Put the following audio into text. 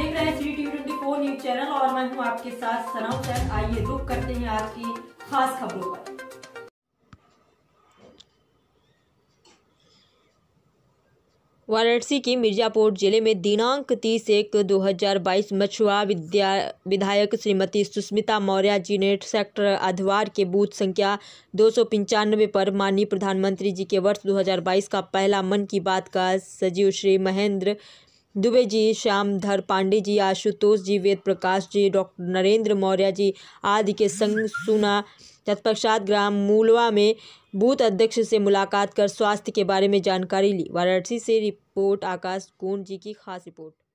देख रहे हैं C T twenty four news channel और मैं हूं आपके साथ सना सर आइए रुक करते हैं आज की खास खबरों पर वाराणसी की मिर्जापुर जिले में दिनांक तीस एक दो हज़ार बाईस मछुआ विद्या विधायक श्रीमती सुष्मिता मौर्य जी ने सेक्टर अधवार के बूथ संख्या दो सौ पंचानवे पर माननीय प्रधानमंत्री जी के वर्ष दो हजार बाईस का पहला मन की बात का सजीव श्री महेंद्र दुबे जी श्यामधर पांडे जी आशुतोष जी वेद प्रकाश जी डॉक्टर नरेंद्र मौर्य जी आदि के संग सुना तत्पश्चात ग्राम मूलवा में बूथ अध्यक्ष से मुलाकात कर स्वास्थ्य के बारे में जानकारी ली वाराणसी से रिपोर्ट आकाश कुंड जी की खास रिपोर्ट